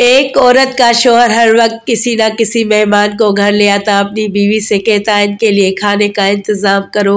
एक औरत का शोहर हर वक्त किसी ना किसी मेहमान को घर ले आता अपनी बीवी से कहता इनके लिए खाने का इंतज़ाम करो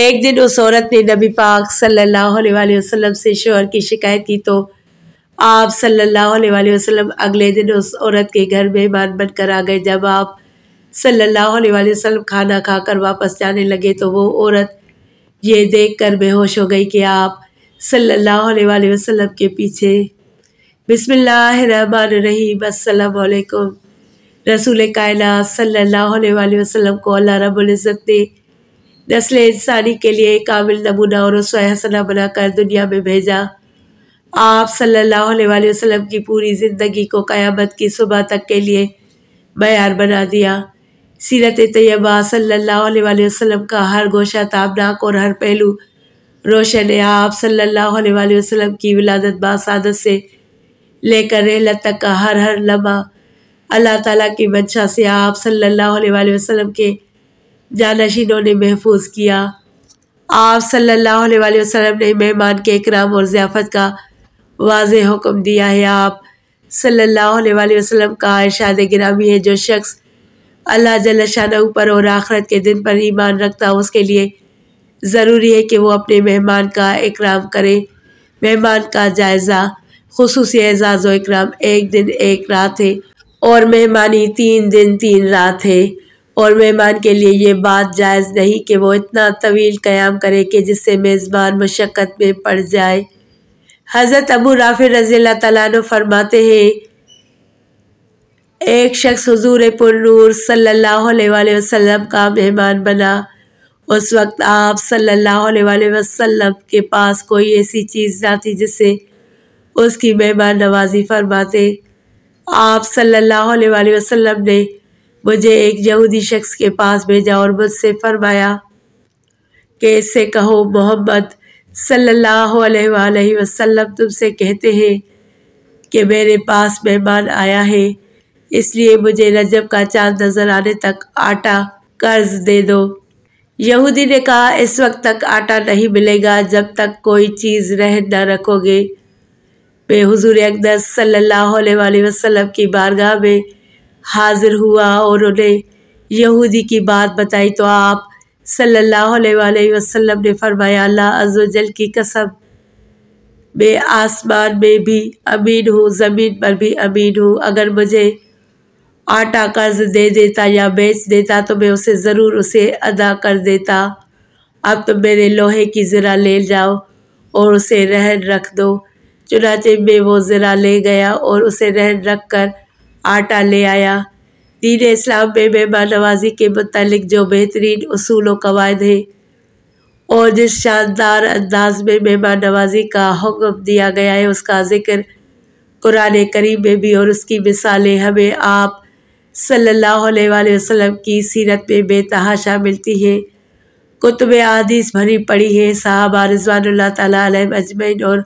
एक दिन उस औरत ने नबी पाक सल्लल्लाहु अलैहि वसल्लम से शोहर की शिकायत की तो आप सल्लल्लाहु अलैहि वसल्लम अगले दिन उस औरत के घर मेहमान बनकर आ गए जब आप सल्लल्लाहु अलैहि वसल्लम खाना खाकर वापस जाने लगे तो वो औरत ये देख कर बेहोश हो गई कि आप सल्लल्लाहु अलैहि वसल्लम के पीछे बिसमीम अल्लाम रसूल कायना सल्लल्लाहु अलैहि वसल्लम को अल्लाह रबुल्ज़त ने नस्ल इंसानी के लिए काबिल नमूना और रसवा हसना बनाकर दुनिया में भेजा आप सल्लल्लाहु अलैहि वसल्लम की पूरी ज़िंदगी को क़यामत की सुबह तक के लिए मैार बना दिया सीरत तैयबा सल्लल्लाहु अलैहि वसल्लम का हर गोशा ताबनाक और हर पहलू रोशन आप सल्लल्लाहु अलैहि वसल्लम की विलादत बासादत से लेकर लतक तक का हर हर लम्हा अल्लाह ताला की मंशा से आप सल्लल्लाहु अलैहि वसल्लम के जानशीनों ने महफूज किया आप सल्लल्लाहु अलैहि वसल्लम ने मेहमान के इकराम और ज़ियाफ़त का वाज हुक्म दिया है आप सल्लल्लाहु अलैहि वसल्लम का इरशाद गिरामी है जो शख्स अल्लाह जल शाह पर और आखरत के दिन पर ईमान रखता है उसके लिए ज़रूरी है कि वो अपने मेहमान का इकराम करे मेहमान का जायज़ा खसूस एजाज़ इक्राम एक दिन एक रात है और मेहमानी तीन दिन तीन रात है और मेहमान के लिए ये बात जायज़ नहीं कि वो इतना तवील क़्याम करे कि जिससे मेज़बान मशक्क़त में पड़ जाए हज़रत अबू राफि रज़ी तैन फरमाते हैं एक शख्स हजूर पुरूर सल्ला वसम का मेहमान बना उस वक्त आप सल्ला वसम के पास कोई ऐसी चीज़ ना थी जिससे उसकी मेहमान नवाजी फरमाते आप सल्लल्लाहु अलैहि वसल्लम ने मुझे एक यहूदी शख्स के पास भेजा और मुझसे फरमाया कि इससे कहो मोहम्मद सल्लल्लाहु अलैहि वसल्लम तुमसे कहते हैं कि मेरे पास मेहमान आया है इसलिए मुझे रजब का चांद नज़र आने तक आटा कर्ज दे दो यहूदी ने कहा इस वक्त तक आटा नहीं मिलेगा जब तक कोई चीज़ रह न रखोगे पे हुजूर अकदर सल्लल्लाहु अलैहि वसल्लम की बारगाह में हाज़िर हुआ और उन्हें यहूदी की बात बताई तो आप सल्लल्लाहु अलैहि वसल्लम ने फरमाया अल्लाह अजल की कसम मैं आसमान में भी अमीन हूँ ज़मीन पर भी अमीन हूँ अगर मुझे आटा कर्ज दे देता या बेच देता तो मैं उसे ज़रूर उसे अदा कर देता अब तो मेरे लोहे की ज़रा ले जाओ और उसे रहन रख दो चुनाचे में वो ज़रा ले गया और उसे रहन रख कर आटा ले आया दीन इस्लाम में मेहमान नवाजी के मतलब जो बेहतरीन असूल वायद है और जिस शानदार अंदाज में मेहमान नवाजी का हुक्म दिया गया है उसका जिक्र कुरान करीम में भी और उसकी मिसालें हमें आप सल्लल्लाहु अलैहि वसल्लम की सीरत में बेतहाशा मिलती है कुतुब आदिस भरी पड़ी है साहबा रिजवान तजमैन अजमैन और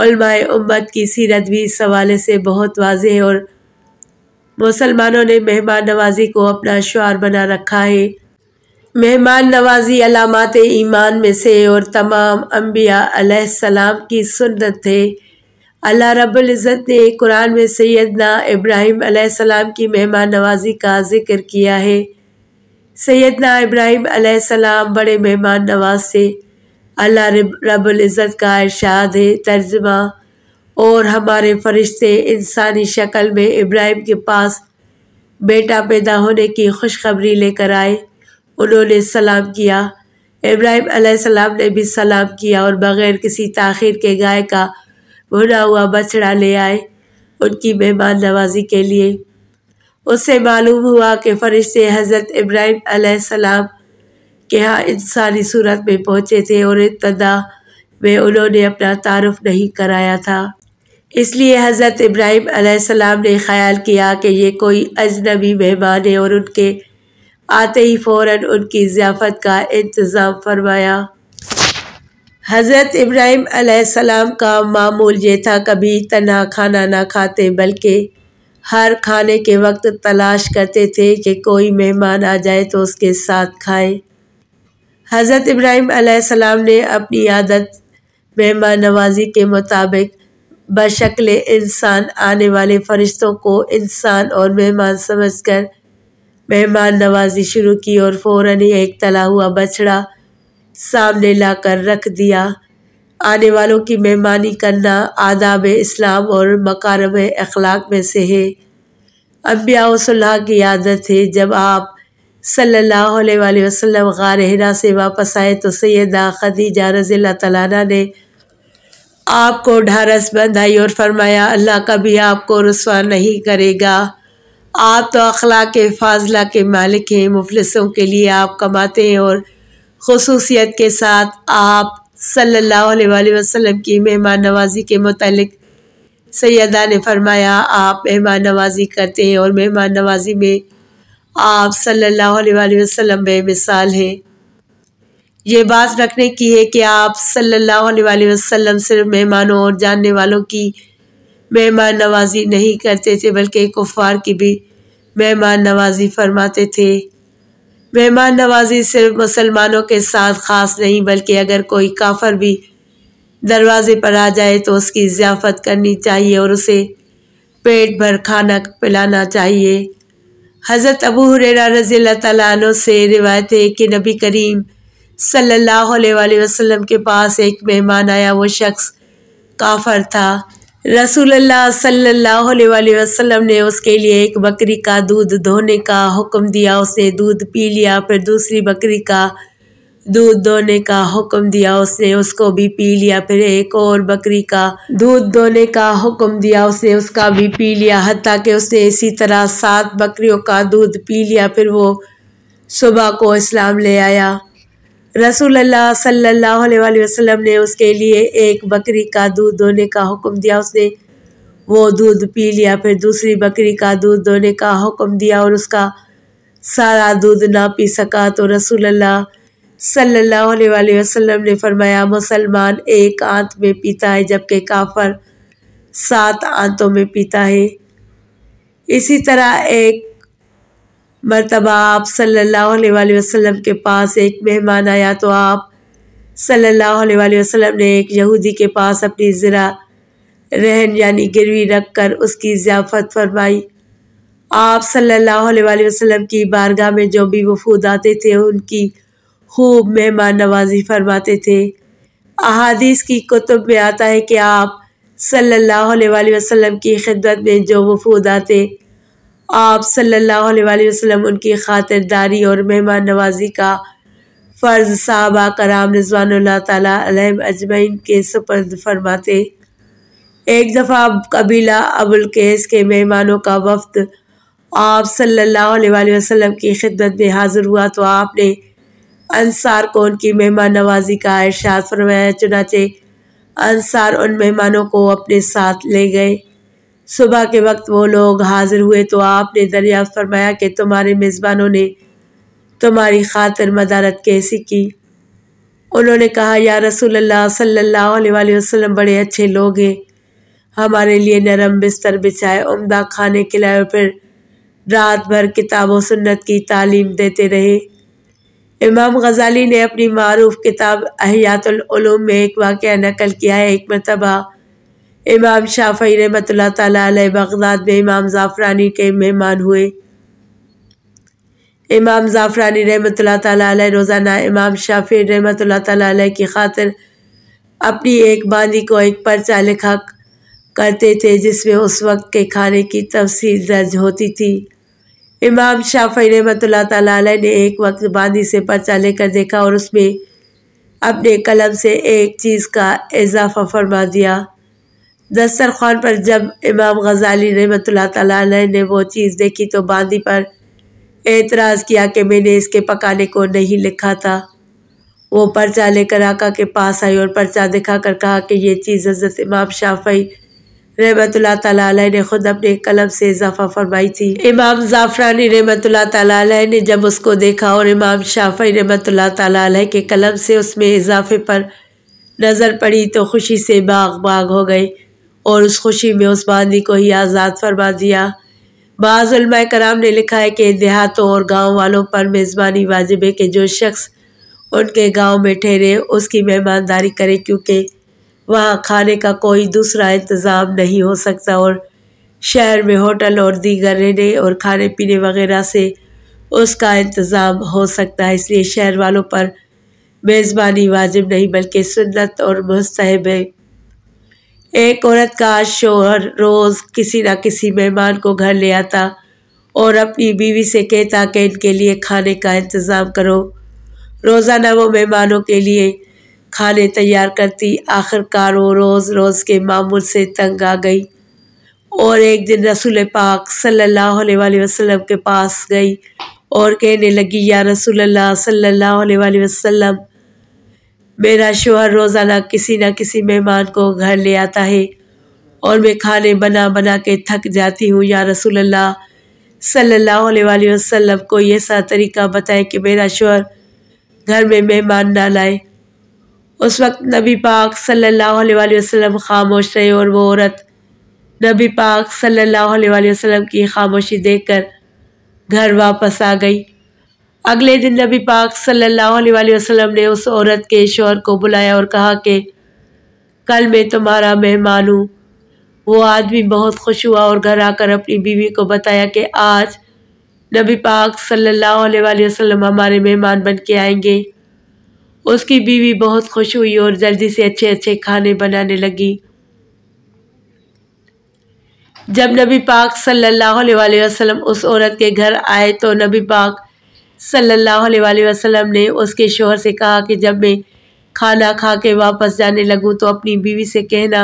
उम्मत की सीरत भी इस हवाले से बहुत वाज है और मुसलमानों ने मेहमान नवाजी को अपना शुार बना रखा है मेहमान नवाजी अलामत ईमान में से और तमाम अम्बिया की सुन्नत है अल्लाह रब्ज़त ने कुरान में सैदना इब्राहिम की मेहमान नवाजी का ज़िक्र किया है सैदना इब्राहिम सलाम बड़े मेहमान नवाज से अल्लाह इज़्ज़त का इरशाद है तर्जमा और हमारे फरिश्ते इंसानी शक्ल में इब्राहिम के पास बेटा पैदा होने की खुशखबरी लेकर आए उन्होंने सलाम किया इब्राहिम अलैहिस्सलाम ने भी सलाम किया और बग़ैर किसी तखिर के गाय का भुना हुआ बछड़ा ले आए उनकी मेहमान नवाजी के लिए उससे मालूम हुआ कि फ़रिश्ते हज़रत इब्राहिम अलैहिस्सलाम कि हाँ इंसानी सूरत में पहुँचे थे और इब्तदा में उन्होंने अपना तारफ़ नहीं कराया था इसलिए हज़रत इब्राहिम आसमाम ने ख्याल किया कि ये कोई अजनबी मेहमान है और उनके आते ही फ़ौर उनकी ज़ियाफ़त का इंतज़ाम फरमाया हज़रत इब्राहिम आसमाम का मामूल ये था कभी तना खाना ना खाते बल्कि हर खाने के वक्त तलाश करते थे कि कोई मेहमान आ जाए तो उसके साथ खाएँ हज़रत इब्राहिम ने अपनी आदत मेहमान नवाजी के मुताबिक बशक्ल इंसान आने वाले फरिश्तों को इंसान और मेहमान समझकर मेहमान नवाजी शुरू की और फ़ौर ही एक तला हुआ बछड़ा सामने लाकर रख दिया आने वालों की मेहमानी करना आदाब इस्लाम और मकारम अखलाक में से है अम्बिया की आदत है जब आप सल्ला वसम गारहरा से वापस आए तो सैदा खदीजा रज़ी तला ने आपको ढारस बंधाई और फरमाया अल्लाह कभी आपको रसवा नहीं करेगा आप तो अखला के फाजला के मालिक हैं मुफलसों के लिए आप कमाते हैं और खसूसियत के साथ आप सल्लल्लाहु अलैहि वसल्लम की मेहमान नवाजी के मतलब सैदा ने फरमाया आप मेहमान नवाजी करते हैं और मेहमान नवाजी में आप सल्लल्लाहु अलैहि वसल्लम मिसाल हैं ये बात रखने की है कि आप सल्लल्लाहु अलैहि वसल्लम सिर्फ मेहमानों और जानने वालों की मेहमान नवाजी नहीं करते थे बल्कि कुफार की भी मेहमान नवाजी फरमाते थे मेहमान नवाजी सिर्फ मुसलमानों के साथ ख़ास नहीं बल्कि अगर कोई काफर भी दरवाजे पर आ जाए तो उसकी ज़ियाफ़त करनी चाहिए और उसे पेट भर खाना पिलाना चाहिए हज़रत अबू हुररा रज़ी तैन से रिवायत है कि नबी करीम सल्लल्लाहु अलैहि वसल्लम के पास एक मेहमान आया वो शख्स काफर था रसूलुल्लाह सल्लल्लाहु अलैहि वसल्लम ने उसके लिए एक बकरी का दूध धोने का हुक्म दिया उसने दूध पी लिया फिर दूसरी बकरी का दूध दोने का हुक्म दिया उसने उसको भी पी लिया फिर एक और बकरी का दूध दोने का हुक्म दिया उसने उसका भी पी लिया हती कि उसने इसी तरह सात बकरियों का दूध पी लिया फिर वो सुबह को इस्लाम ले आया रसूल अल्लाह सल्लल्लाहु अलैहि वसल्लम ने उसके लिए एक बकरी का दूध दोने का हुक्म दिया उसने वो दूध पी लिया फिर दूसरी बकरी का दूध दोने का हुक्म दिया और उसका सारा दूध ना पी सका तो रसूल अल्लाह सल्लल्लाहु अलैहि वसल्लम ने फरमाया मुसलमान एक आंत में पीता है जबकि काफर सात आंतों में पीता है इसी तरह एक मरतबा आप सल्लल्लाहु अलैहि वसल्लम के पास एक मेहमान आया तो आप सल्लल्लाहु अलैहि वसल्लम ने एक यहूदी के पास अपनी ज़रा रहन यानी गिरवी रख कर उसकी ज़ियाफ़त फरमाई आप सल्लल्लाहु अलैहि वसल्लम की बारगाह में जो भी वफूद आते थे उनकी खूब मेहमान नवाजी फरमाते थे अहादीस की कुतुब में आता है कि आप सल्लल्लाहु अलैहि वसल्लम की खिदमत में जो वफूद आते आप सल्लल्लाहु अलैहि वसल्लम उनकी खातिरदारी और मेहमान नवाजी का फ़र्ज़ साहबा कराम रजवान तम अजमैन के सुपर्द फरमाते एक दफ़ा कबीला अबुल केस के मेहमानों का वफ्त आप सल्लल्लाहु अलैहि वसल्लम की खिदमत में हाज़िर हुआ तो आपने अंसार को उनकी मेहमान नवाजी का अहसास फरमाया चुनाचे अनसार उन मेहमानों को अपने साथ ले गए सुबह के वक्त वो लोग हाजिर हुए तो आपने दरिया फरमाया कि तुम्हारे मेज़बानों ने तुम्हारी खातिर मदारत कैसी की उन्होंने कहा या रसूल अल्लाह सल्लल्लाहु अलैहि वसल्लम बड़े अच्छे लोग हैं हमारे लिए नरम बिस्तर बिछाए उमदा खाने खिलाए फिर रात भर किताबों सुन्नत की तालीम देते रहे इमाम गजाली ने अपनी मरूफ किताब अहियातलूम में एक वाक़ नकल किया है एक मरतबा इमाम शाफी रमत तगदाद में इमाम ज़ाफ़रानी के मेहमान हुए इमाम ज़ाफ़रानी रहमत तोज़ाना इमाम शाफी रमत की खातर अपनी एक बाँधी को एक पर्चा लिखा करते थे जिसमें उस वक्त के खाने की तफसील दर्ज होती थी इमाम शाफी रहमतुल्ला ताली ने एक वक्त बाद इसे पर्चा लेकर देखा और उसमें अपने कलम से एक चीज़ का इजाफा फरमा दिया दस्तरखान पर जब इमाम गजाली रहमत ताली ने वो चीज़ देखी तो बांदी पर एतराज़ किया कि मैंने इसके पकाने को नहीं लिखा था वो पर्चा लेकर आका के पास आई और पर्चा दिखा कर कहा कि यह चीज़ हजरत इमाम शाफी रहमत ने खुद अपने कलम से इजाफा फरमाई थी इमाम जाफरानी रहमत ने जब उसको देखा और इमाम शाफी रहमत के कलम से उसमें इजाफे पर नज़र पड़ी तो खुशी से बाग बाग हो गए और उस खुशी में उस बांदी को ही आज़ाद फरमा दिया बाज़ुलमा कराम ने लिखा है कि देहातों और गाँव वालों पर मेज़बानी वाजिब है कि जो शख्स उनके गांव में ठहरे उसकी मेहमानदारी करे क्योंकि वहाँ खाने का कोई दूसरा इंतज़ाम नहीं हो सकता और शहर में होटल और दीगर रहने और खाने पीने वगैरह से उसका इंतज़ाम हो सकता है इसलिए शहर वालों पर मेज़बानी वाजिब नहीं बल्कि सुन्नत और मस्तहब है एक औरत का आज शोहर रोज़ किसी ना किसी मेहमान को घर ले आता और अपनी बीवी से कहता कि इनके लिए खाने का इंतज़ाम करो रोज़ाना वो मेहमानों के लिए खाने तैयार करती आखिरकार वो रोज़ रोज़ के मामूल से तंग आ गई और एक दिन रसूल पाक सल्लल्लाहु अलैहि वसल्लम के पास गई और कहने लगी या रसूल अल्लाह सल्लल्लाहु अलैहि वसल्लम मेरा शोहर रोज़ाना किसी न किसी मेहमान को घर ले आता है और मैं खाने बना बना के थक जाती हूँ या रसूल अल्लाह सल्लल्लाहु अलैहि वसल्लम को ऐसा तरीका बताएं कि मेरा शोहर घर में मेहमान ना लाए उस वक्त नबी पाक सल्लल्लाहु अलैहि वसल्लम खामोश रहे और वो औरत नबी पाक सल्लल्लाहु अलैहि वसल्लम की खामोशी देखकर घर वापस आ गई अगले दिन नबी पाक सल्लल्लाहु अलैहि वसल्लम ने उस औरत के शोहर को बुलाया और कहा कि कल मैं तुम्हारा मेहमान हूँ वो आदमी बहुत खुश हुआ और घर आकर अपनी बीवी को बताया कि आज नबी पाक सल्लल्लाहु अलैहि वसल्लम हमारे मेहमान बन के आएंगे उसकी बीवी बहुत खुश हुई और जल्दी से अच्छे अच्छे खाने बनाने लगी जब नबी पाक सल्लल्लाहु अलैहि वसल्लम उस औरत के घर आए तो नबी पाक सल्लल्लाहु अलैहि वसल्लम ने उसके शोहर से कहा कि जब मैं खाना खा के वापस जाने लगूँ तो अपनी बीवी से कहना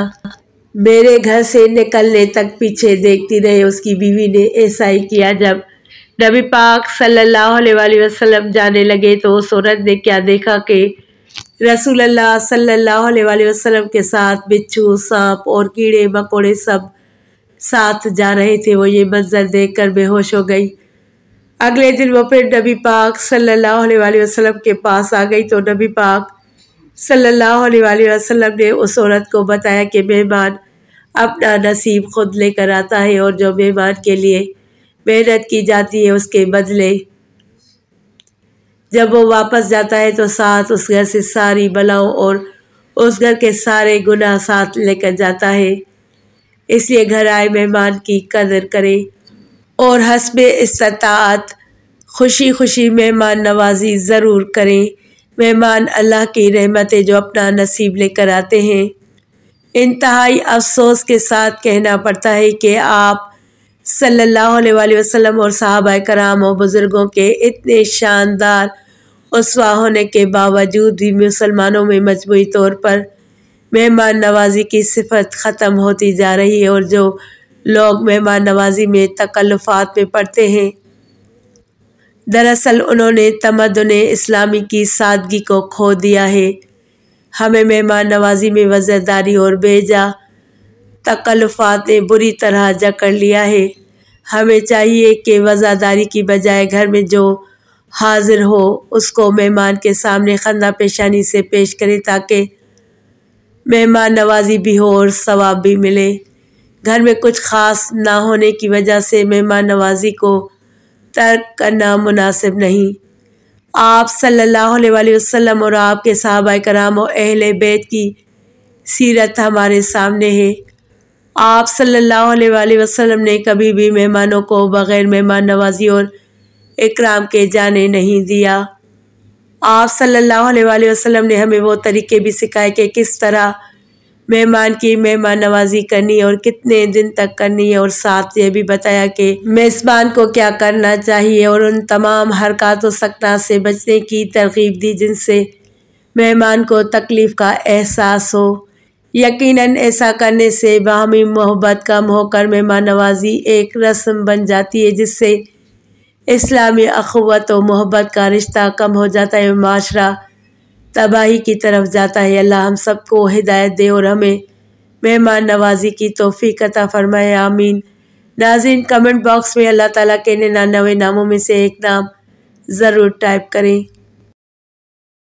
मेरे घर से निकलने तक पीछे देखती रहे उसकी बीवी ने ऐसा ही किया जब नबी पाक सल्लल्लाहु अलैहि वसल्लम जाने लगे तो उस औरत ने क्या देखा कि रसूल अल्लाह सल्लल्लाहु अलैहि वसल्लम के साथ बिच्छू सांप और कीड़े मकोड़े सब साथ जा रहे थे वो ये मंजर देख कर बेहोश हो गई अगले दिन वो फिर नबी पाक सल्लल्लाहु अलैहि वसल्लम के पास आ गई तो नबी पाक सल्लल्लाहु अलैहि वसल्लम ने उस औरत को बताया कि मेहमान अपना नसीब खुद लेकर आता है और जो मेहमान के लिए मेहनत की जाती है उसके बदले जब वो वापस जाता है तो साथ उस घर से सारी बलाओं और उस घर के सारे गुनाह साथ लेकर जाता है इसलिए घर आए मेहमान की कदर करें और हसब इस्तात खुशी खुशी मेहमान नवाजी ज़रूर करें मेहमान अल्लाह की रहमतें जो अपना नसीब लेकर आते हैं इंतहाई अफसोस के साथ कहना पड़ता है कि आप सल्लल्लाहु अलैहि वसल्लम और साहबा कराम और बुज़ुर्गों के इतने शानदार उसवा होने के बावजूद भी मुसलमानों में मजमू तौर पर मेहमान नवाजी की सिफत ख़त्म होती जा रही है और जो लोग मेहमान नवाजी में तकल्लुफ़ात में पढ़ते हैं दरअसल उन्होंने तमदन इस्लामी की सादगी को खो दिया है हमें मेहमान नवाजी में वज़रदारी और बेजा तकल्फात ने बुरी तरह जकड़ लिया है हमें चाहिए कि वज़ादारी की बजाय घर में जो हाजिर हो उसको मेहमान के सामने खंदा पेशानी से पेश करें ताकि मेहमान नवाजी भी हो और सवाब भी मिले घर में कुछ ख़ास ना होने की वजह से मेहमान नवाजी को तर्क करना मुनासिब नहीं आप सल्लल्लाहु अलैहि वसल्लम और आपके सहाबा कराम और अहले बैत की सीरत हमारे सामने है आप सल्लल्लाहु अलैहि वसल्लम ने कभी भी मेहमानों को बग़ैर मेहमान नवाजी और इकराम के जाने नहीं दिया आप सल्लल्लाहु अलैहि वसल्लम ने हमें वो तरीके भी सिखाए कि किस तरह मेहमान की मेहमान नवाजी करनी है और कितने दिन तक करनी है और साथ ये भी बताया कि मेज़बान को क्या करना चाहिए और उन तमाम हरकत व सकना से बचने की तरकीब दी जिनसे मेहमान को तकलीफ़ का एहसास हो यकीनन ऐसा करने से बाहमी मोहब्बत कम होकर मेहमान नवाजी एक रस्म बन जाती है जिससे इस्लामी अखवत और मोहब्बत का रिश्ता कम हो जाता है माशरा तबाही की तरफ जाता है अल्लाह हम सबको हिदायत दे और हमें मेहमान नवाजी की तोफ़ी कता फरमाए आमीन नाजिन कमेंट बॉक्स में अल्लाह ताला के निन्यानवे नामों में से एक नाम ज़रूर टाइप करें